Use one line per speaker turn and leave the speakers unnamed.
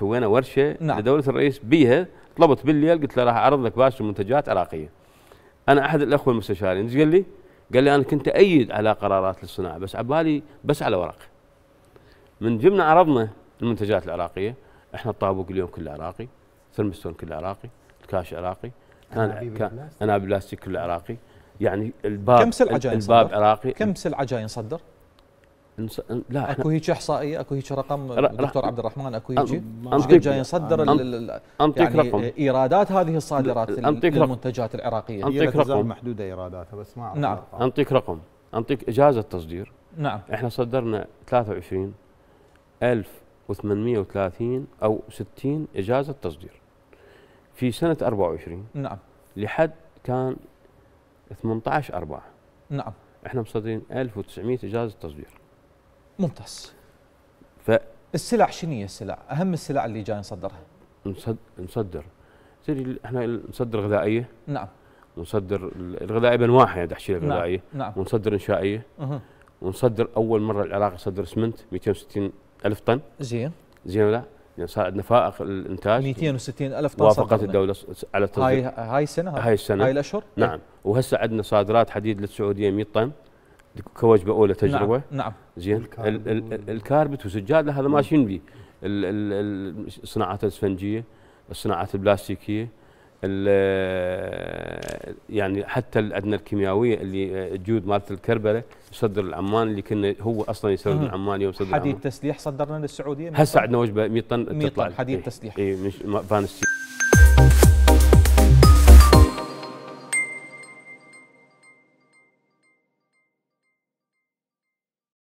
سوينا ورشه نعم. لدوله الرئيس بيها طلبت بالليل قلت له راح اعرض لك باشر منتجات عراقيه انا احد الاخوه المستشارين ايش قال لي؟ قال لي انا كنت ايد على قرارات للصناعه بس عبالي بس على ورق من جبنا عرضنا المنتجات العراقيه احنا الطابوق اليوم كله عراقي ثرمستون كله عراقي الكاش عراقي انا انا بلاستيك كله عراقي يعني الباب كم سلعه جاي الباب عراقي كم سلعه جاي نصدر؟ انص... لا اكو هيك احصائيه اكو هيك رقم دكتور عبد الرحمن اكو هيك ايش جاي يصدر انطيك يعني رقم ايرادات هذه الصادرات للمنتجات العراقيه انطيك رقم محدوده ايراداتها بس ما نعم انطيك رقم انطيك اجازه تصدير نعم احنا صدرنا 23 1830 او 60 اجازه تصدير في سنه 24 نعم لحد كان 18 4 نعم احنا مصدرين 1900 اجازه تصدير ممتاز ف السلع شنو هي السلع؟ اهم السلع اللي جاي نصدرها نصدر نصدر احنا نصدر غذائيه نعم ونصدر الغذائيه بانواعها يعني تحشيل نعم، غذائيه نعم ونصدر انشائيه اها ونصدر اول مره العراق يصدر اسمنت 260 الف طن زين زين ولا؟ يعني صار عندنا فائق الانتاج 260 الف طن وافقت الدوله على التصدير هاي هاي السنه هاي السنه هاي الاشهر نعم وهسه عندنا صادرات حديد للسعوديه 100 طن كوج باولى تجربه نعم, نعم. زين الكاربت والسجادة هذا ماشيين به الصناعات الاسفنجيه الصناعات البلاستيكيه يعني حتى الادنى الكيميائيه اللي الجود مالت الكربله يصدر العمان اللي كنا هو اصلا يصدر العمان يوم صدر حديد تسليح صدرنا للسعوديه هسه عندنا وجبه 100 طن 100 طن حديد إيه. تسليح اي من فانستي